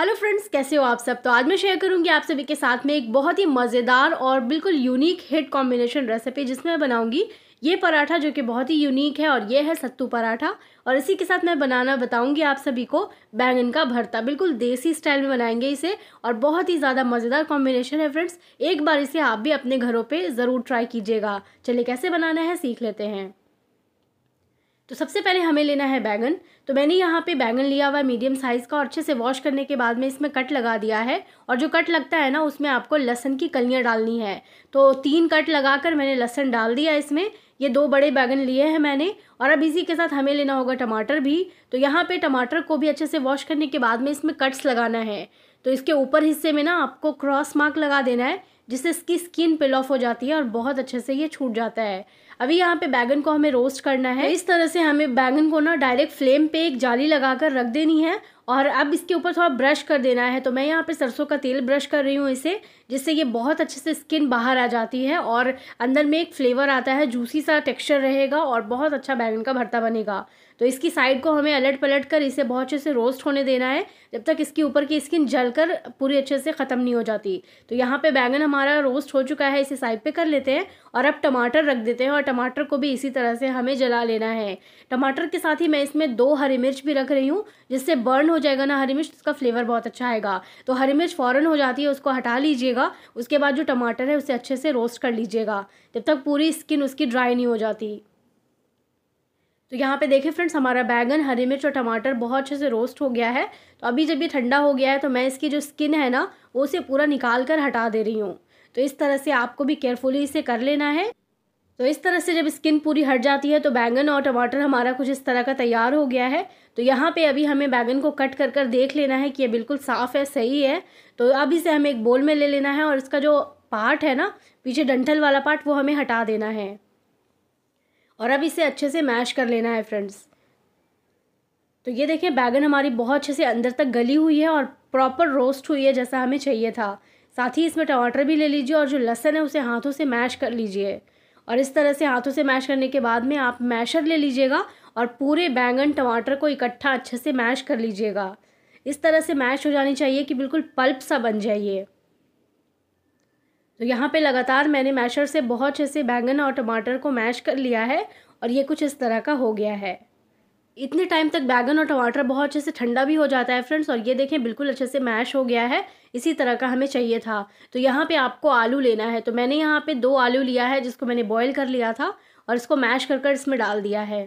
hello friends कैसे हो आप सब तो आज मैं शेयर करूंगी आप सभी के साथ में एक बहुत ही मज़ेदार और बिल्कुल यूनिक हिट कॉम्बिनेशन रेसिपी जिसमें मैं बनाऊंगी ये पराठा जो कि बहुत ही यूनिक है और ये है सत्तू पराठा और इसी के साथ मैं बनाना बताऊंगी आप सभी को बैंगन का भरता बिल्कुल देसी स्टाइल में बनाएंगे इसे और बहुत ही ज़्यादा मज़ेदार कॉम्बिनेशन है फ्रेंड्स एक बार इसे आप भी अपने घरों पर ज़रूर ट्राई कीजिएगा चलिए कैसे बनाना है सीख लेते हैं तो सबसे पहले हमें लेना है बैगन तो मैंने यहाँ पे बैगन लिया हुआ है मीडियम साइज़ का और अच्छे से वॉश करने के बाद में इसमें कट लगा दिया है और जो कट लगता है ना उसमें आपको लहसन की कलियाँ डालनी है तो तीन कट लगाकर मैंने लहसन डाल दिया इसमें ये दो बड़े बैगन लिए हैं मैंने और अब इसी के साथ हमें लेना होगा टमाटर भी तो यहाँ पे टमाटर को भी अच्छे से वॉश करने के बाद में इसमें कट्स लगाना है तो इसके ऊपर हिस्से में ना आपको क्रॉस मार्क लगा देना है जिससे इसकी स्किन पिल ऑफ हो जाती है और बहुत अच्छे से ये छूट जाता है अभी यहाँ पे बैगन को हमें रोस्ट करना है इस तरह से हमें बैगन को ना डायरेक्ट फ्लेम पे एक जाली लगा कर रख देनी है और अब इसके ऊपर थोड़ा ब्रश कर देना है तो मैं यहाँ पे सरसों का तेल ब्रश कर रही हूँ इसे जिससे ये बहुत अच्छे से स्किन बाहर आ जाती है और अंदर में एक फ्लेवर आता है जूसी सा टेक्स्चर रहेगा और बहुत अच्छा बैगन का भरता बनेगा तो इसकी साइड को हमें अलट पलट कर इसे बहुत अच्छे से रोस्ट होने देना है जब तक इसके ऊपर की स्किन जल कर पूरी अच्छे से ख़त्म नहीं हो जाती तो यहाँ पे बैंगन हमारा रोस्ट हो चुका है इसे साइड पे कर लेते हैं और अब टमाटर रख देते हैं और टमाटर को भी इसी तरह से हमें जला लेना है टमाटर के साथ ही मैं इसमें दो हरी मिर्च भी रख रही हूँ जिससे बर्न हो जाएगा ना हरी मिर्च तो उसका फ्लेवर बहुत अच्छा आएगा तो हरी मिर्च फ़ौरन हो जाती है उसको हटा लीजिएगा उसके बाद जो टमाटर है उसे अच्छे से रोस्ट कर लीजिएगा जब तक पूरी स्किन उसकी ड्राई नहीं हो जाती तो यहाँ पे देखें फ्रेंड्स हमारा बैगन हरी मिर्च और टमाटर बहुत अच्छे से रोस्ट हो गया है तो अभी जब ये ठंडा हो गया है तो मैं इसकी जो स्किन है ना वो उसे पूरा निकाल कर हटा दे रही हूँ तो इस तरह से आपको भी केयरफुली इसे कर लेना है तो इस तरह से जब स्किन पूरी हट जाती है तो बैंगन और टमाटर हमारा कुछ इस तरह का तैयार हो गया है तो यहाँ पे अभी हमें बैंगन को कट कर कर देख लेना है कि ये बिल्कुल साफ़ है सही है तो अब इसे हमें एक बोल में ले लेना है और इसका जो पार्ट है ना पीछे डंठल वाला पार्ट वो हमें हटा देना है और अब इसे अच्छे से मैश कर लेना है फ्रेंड्स तो ये देखें बैगन हमारी बहुत अच्छे से अंदर तक गली हुई है और प्रॉपर रोस्ट हुई है जैसा हमें चाहिए था साथ ही इसमें टमाटर भी ले लीजिए और जो लहसन है उसे हाथों से मैश कर लीजिए और इस तरह से हाथों से मैश करने के बाद में आप मैशर ले लीजिएगा और पूरे बैंगन टमाटर को इकट्ठा अच्छे से मैश कर लीजिएगा इस तरह से मैश हो जानी चाहिए कि बिल्कुल पल्प सा बन जाइए तो यहाँ पे लगातार मैंने मैशर से बहुत अच्छे से बैंगन और टमाटर को मैश कर लिया है और ये कुछ इस तरह का हो गया है इतने टाइम तक बैगन और टमाटर बहुत अच्छे से ठंडा भी हो जाता है फ्रेंड्स और ये देखें बिल्कुल अच्छे से मैश हो गया है इसी तरह का हमें चाहिए था तो यहाँ पे आपको आलू लेना है तो मैंने यहाँ पे दो आलू लिया है जिसको मैंने बॉईल कर लिया था और इसको मैश कर कर इसमें डाल दिया है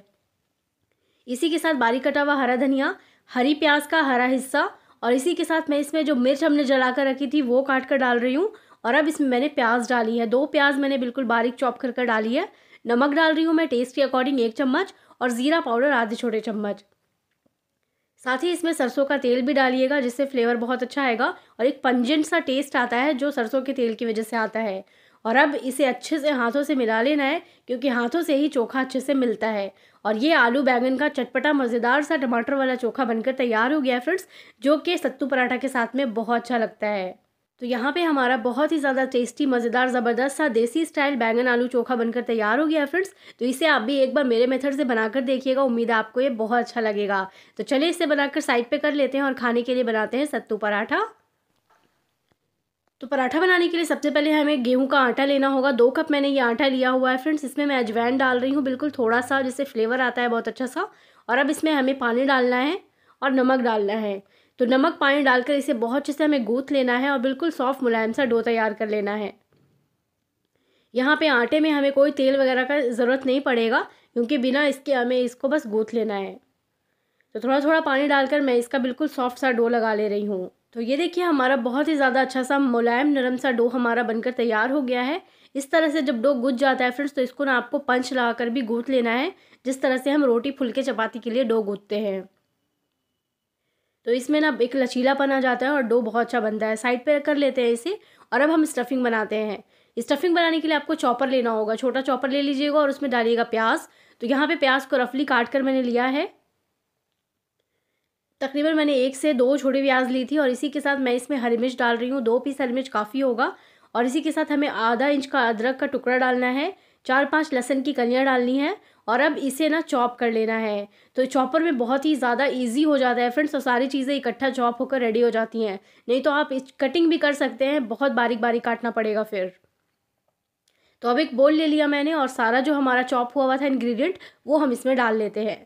इसी के साथ बारीक कटा हुआ हरा धनिया हरी प्याज का हरा हिस्सा और इसी के साथ मैं इसमें जो मिर्च हमने जला कर रखी थी वो काट कर डाल रही हूँ और अब इसमें मैंने प्याज डाली है दो प्याज मैंने बिल्कुल बारीक चॉप कर कर डाली है नमक डाल रही हूँ मैं टेस्ट के अकॉर्डिंग एक चम्मच और ज़ीरा पाउडर आधे छोटे चम्मच साथ ही इसमें सरसों का तेल भी डालिएगा जिससे फ्लेवर बहुत अच्छा आएगा और एक पंजेंट सा टेस्ट आता है जो सरसों के तेल की वजह से आता है और अब इसे अच्छे से हाथों से मिला लेना है क्योंकि हाथों से ही चोखा अच्छे से मिलता है और ये आलू बैंगन का चटपटा मज़ेदार सा टमाटर वाला चोखा बनकर तैयार हो गया फ्रेंड्स जो कि सत्तू पराठा के साथ में बहुत अच्छा लगता है तो यहाँ पे हमारा बहुत ही ज़्यादा टेस्टी मज़ेदार ज़बरदस्त सा देसी स्टाइल बैंगन आलू चोखा बनकर तैयार हो गया फ्रेंड्स तो इसे आप भी एक बार मेरे मेथड से बनाकर देखिएगा उम्मीद है आपको ये बहुत अच्छा लगेगा तो चलिए इसे बनाकर साइड पे कर लेते हैं और खाने के लिए बनाते हैं सत्तू पराठा तो पराठा बनाने के लिए सबसे पहले हमें गेहूं का आटा लेना होगा दो कप मैंने ये आटा लिया हुआ है फ्रेंड्स इसमें मैं अजवैन डाल रही हूँ बिल्कुल थोड़ा सा जिससे फ्लेवर आता है बहुत अच्छा सा और अब इसमें हमें पानी डालना है और नमक डालना है तो नमक पानी डालकर इसे बहुत अच्छे से हमें गूँथ लेना है और बिल्कुल सॉफ्ट मुलायम सा डो तैयार कर लेना है यहाँ पे आटे में हमें कोई तेल वगैरह का ज़रूरत नहीं पड़ेगा क्योंकि बिना इसके हमें इसको बस गूँथ लेना है तो थोड़ा थोड़ा पानी डालकर मैं इसका बिल्कुल सॉफ्ट सा डो लगा ले रही हूँ तो ये देखिए हमारा बहुत ही ज़्यादा अच्छा सा मुलायम नरम सा डो हमारा बनकर तैयार हो गया है इस तरह से जब डो गुज जाता है फ्रेंड्स तो इसको ना आपको पंच लगा कर भी गूँथ लेना है जिस तरह से हम रोटी फुलके चपाती के लिए डो गूथते हैं तो इसमें ना एक लचीलापन आ जाता है और डो बहुत अच्छा बनता है साइड पे कर लेते हैं इसे और अब हम स्टफिंग बनाते हैं स्टफिंग बनाने के लिए आपको चॉपर लेना होगा छोटा चॉपर ले लीजिएगा और उसमें डालिएगा प्याज तो यहाँ पे प्याज को रफली काट कर मैंने लिया है तकरीबन मैंने एक से दो छोटी प्याज ली थी और इसी के साथ मैं इसमें हरी मिर्च डाल रही हूँ दो पीस हरी मिर्च काफ़ी होगा और इसी के साथ हमें आधा इंच का अदरक का टुकड़ा डालना है चार पाँच लहसन की कलियाँ डालनी है और अब इसे ना चॉप कर लेना है तो चॉपर में बहुत ही ज़्यादा इजी हो जाता है फ्रेंड्स तो सारी चीज़ें इकट्ठा चॉप होकर रेडी हो जाती हैं नहीं तो आप इस कटिंग भी कर सकते हैं बहुत बारीक बारीक काटना पड़ेगा फिर तो अब एक बोल ले लिया मैंने और सारा जो हमारा चॉप हुआ हुआ था इन्ग्रीडियंट वो हम इसमें डाल लेते हैं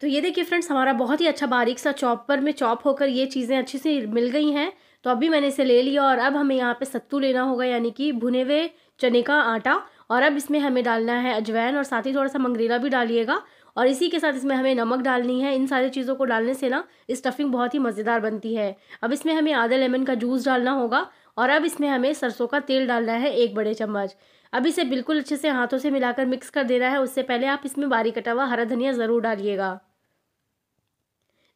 तो ये देखिए फ्रेंड्स हमारा बहुत ही अच्छा बारीक सा चॉपर में चॉप होकर ये चीज़ें अच्छी से मिल गई हैं तो अभी मैंने इसे ले लिया और अब हमें यहाँ पे सत्तू लेना होगा यानी कि भुने हुए चने का आटा और अब इसमें हमें डालना है अजवैन और साथ ही थोड़ा सा मंगरेला भी डालिएगा और इसी के साथ इसमें हमें नमक डालनी है इन सारी चीज़ों को डालने से ना स्टफिंग बहुत ही मज़ेदार बनती है अब इसमें हमें आधा लेमन का जूस डालना होगा और अब इसमें हमें सरसों का तेल डालना है एक बड़े चम्मच अब इसे बिल्कुल अच्छे से हाथों से मिलाकर मिक्स कर देना है उससे पहले आप इसमें बारीक कटा हुआ हरा धनिया ज़रूर डालिएगा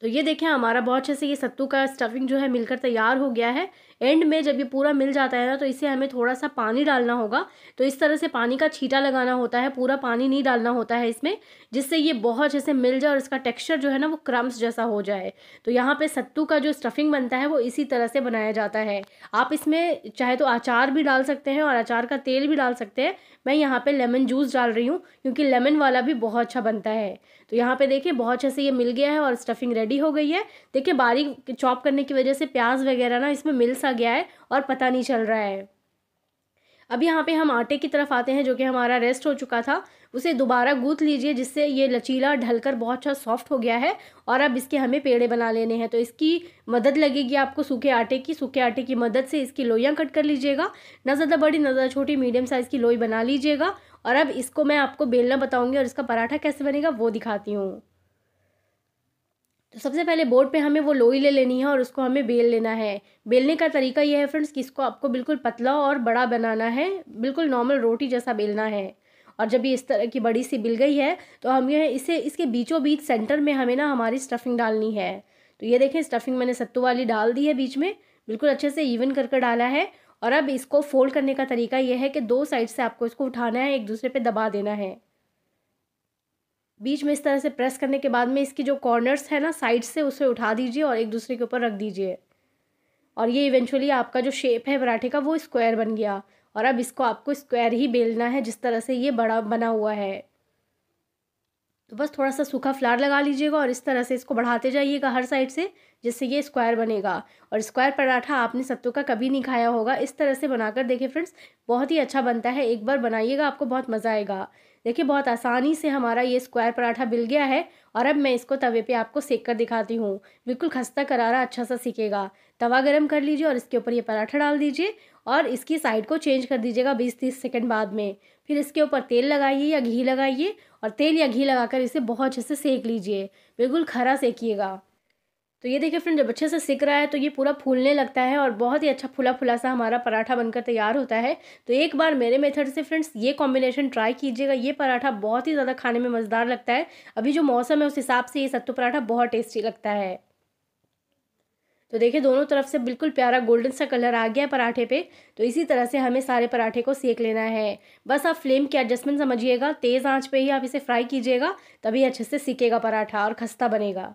तो ये देखें हमारा बहुत अच्छे से ये सत्तू का स्टफिंग जो है मिलकर तैयार हो गया है एंड में जब ये पूरा मिल जाता है ना तो इसे हमें थोड़ा सा पानी डालना होगा तो इस तरह से पानी का छीटा लगाना होता है पूरा पानी नहीं डालना होता है इसमें जिससे ये बहुत अच्छे से मिल जाए और इसका टेक्स्चर जो है ना वो क्रम्स जैसा हो जाए तो यहाँ पे सत्तू का जो स्टफिंग बनता है वो इसी तरह से बनाया जाता है आप इसमें चाहे तो अचार भी डाल सकते हैं और अचार का तेल भी डाल सकते हैं मैं यहाँ पर लेमन जूस डाल रही हूँ क्योंकि लेमन वाला भी बहुत अच्छा बनता है तो यहाँ पे देखिए बहुत अच्छे से ये मिल गया है और स्टफिंग रेडी हो गई है देखिए बारीक चॉप करने की वजह से प्याज वगैरह ना इसमें मिल सा गया है और पता नहीं चल रहा है अब यहाँ पे हम आटे की तरफ आते हैं जो कि हमारा रेस्ट हो चुका था उसे दोबारा गूँथ लीजिए जिससे ये लचीला ढलकर बहुत अच्छा सॉफ्ट हो गया है और अब इसके हमें पेड़े बना लेने हैं तो इसकी मदद लगेगी आपको सूखे आटे की सूखे आटे की मदद से इसकी लोइयाँ कट कर लीजिएगा ना ज़्यादा बड़ी ना ज़्यादा छोटी मीडियम साइज़ की लोई बना लीजिएगा और अब इसको मैं आपको बेलना बताऊँगी और इसका पराठा कैसे बनेगा वो दिखाती हूँ तो सबसे पहले बोर्ड पे हमें वो लोई ले लेनी है और उसको हमें बेल लेना है बेलने का तरीका यह है फ्रेंड्स कि इसको आपको बिल्कुल पतला और बड़ा बनाना है बिल्कुल नॉर्मल रोटी जैसा बेलना है और जब ये इस तरह की बड़ी सी बिल गई है तो हम ये इसे इसके बीचों बीच सेंटर में हमें ना हमारी स्टफिंग डालनी है तो ये देखें स्टफिंग मैंने सत्तू वाली डाल दी है बीच में बिल्कुल अच्छे से इवन कर कर डाला है और अब इसको फोल्ड करने का तरीका यह है कि दो साइड से आपको इसको उठाना है एक दूसरे पे दबा देना है बीच में इस तरह से प्रेस करने के बाद में इसकी जो कॉर्नर्स है ना साइड से उसे उठा दीजिए और एक दूसरे के ऊपर रख दीजिए और ये इवेंचुअली आपका जो शेप है पराठे का वो स्क्वायर बन गया और अब इसको आपको स्क्वायर ही बेलना है जिस तरह से ये बड़ा बना हुआ है तो बस थोड़ा सा सूखा फ्लार लगा लीजिएगा और इस तरह से इसको बढ़ाते जाइएगा हर साइड से जिससे ये स्क्वायर बनेगा और स्क्वायर पराठा आपने सत्तू का कभी नहीं खाया होगा इस तरह से बनाकर देखिए फ्रेंड्स बहुत ही अच्छा बनता है एक बार बनाइएगा आपको बहुत मज़ा आएगा देखिए बहुत आसानी से हमारा ये स्क्वायर पराठा मिल गया है और अब मैं इसको तवे पे आपको सेक कर दिखाती हूँ बिल्कुल खस्ता करारा अच्छा सा सीखेगा तवा गरम कर लीजिए और इसके ऊपर ये पराठा डाल दीजिए और इसकी साइड को चेंज कर दीजिएगा बीस तीस सेकेंड बाद में फिर इसके ऊपर तेल लगाइए या घी लगाइए और तेल या घी लगाकर इसे बहुत अच्छे से सेक लीजिए बिल्कुल खरा सेकिएगा तो ये देखिए फ्रेंड जब अच्छे से सिक रहा है तो ये पूरा फूलने लगता है और बहुत ही अच्छा फूला फूला सा हमारा पराठा बनकर तैयार होता है तो एक बार मेरे मेथड से फ्रेंड्स ये कॉम्बिनेशन ट्राई कीजिएगा ये पराठा बहुत ही ज़्यादा खाने में मज़ेदार लगता है अभी जो मौसम है उस हिसाब से ये सत्तू पराठा बहुत टेस्टी लगता है तो देखिए दोनों तरफ से बिल्कुल प्यारा गोल्डन सा कलर आ गया है पराठे पे तो इसी तरह से हमें सारे पराठे को सेक लेना है बस आप फ्लेम के एडजस्टमेंट समझिएगा तेज़ आंच पे ही आप इसे फ्राई कीजिएगा तभी अच्छे से सीखेगा पराठा और खस्ता बनेगा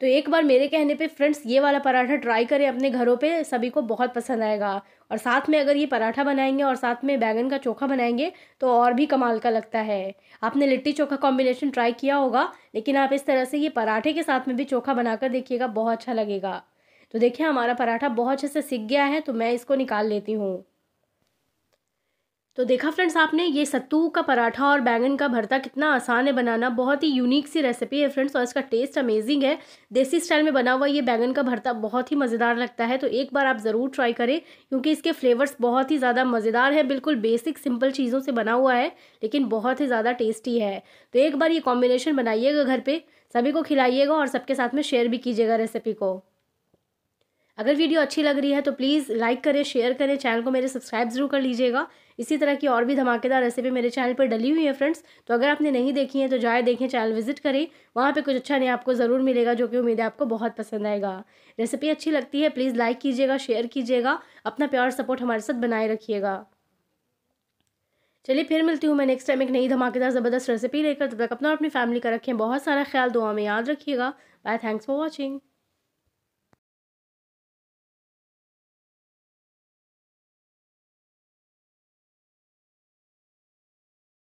तो एक बार मेरे कहने पे फ्रेंड्स ये वाला पराठा ट्राई करें अपने घरों पे सभी को बहुत पसंद आएगा और साथ में अगर ये पराठा बनाएंगे और साथ में बैगन का चोखा बनाएंगे तो और भी कमाल का लगता है आपने लिट्टी चोखा कॉम्बिनेशन ट्राई किया होगा लेकिन आप इस तरह से ये पराठे के साथ में भी चोखा बनाकर देखिएगा बहुत अच्छा लगेगा तो देखिए हमारा पराठा बहुत अच्छे से सीख गया है तो मैं इसको निकाल लेती हूँ तो देखा फ्रेंड्स आपने ये सत्तू का पराठा और बैंगन का भरता कितना आसान है बनाना बहुत ही यूनिक सी रेसिपी है फ्रेंड्स और इसका टेस्ट अमेजिंग है देसी स्टाइल में बना हुआ ये बैंगन का भरता बहुत ही मज़ेदार लगता है तो एक बार आप ज़रूर ट्राई करें क्योंकि इसके फ्लेवर्स बहुत ही ज़्यादा मज़ेदार है बिल्कुल बेसिक सिंपल चीज़ों से बना हुआ है लेकिन बहुत ही ज़्यादा टेस्टी है तो एक बार ये कॉम्बिनेशन बनाइएगा घर पर सभी को खिलाइएगा और सबके साथ में शेयर भी कीजिएगा रेसिपी को अगर वीडियो अच्छी लग रही है तो प्लीज़ लाइक करें शेयर करें चैनल को मेरे सब्सक्राइब ज़रूर कर लीजिएगा इसी तरह की और भी धमाकेदार रेसिपी मेरे चैनल पर डली हुई है फ्रेंड्स तो अगर आपने नहीं देखी है तो जाए देखें चैनल विजिट करें वहाँ पर कुछ अच्छा नहीं आपको ज़रूर मिलेगा जो कि उम्मीद है आपको बहुत पसंद आएगा रेसिपी अच्छी लगती है प्लीज़ लाइक कीजिएगा शेयर कीजिएगा अपना प्यार सपोर्ट हमारे साथ बनाए रखिएगा चलिए फिर मिलती हूँ मैं नेक्स्ट टाइम एक नई धमाकेदार ज़बरदस्त रेसिपी लेकर तब तक अपना और अपनी फैमिली का रखें बहुत सारा ख्याल दुआ में याद रखिएगा बाय थैंक्स फॉर वॉचिंग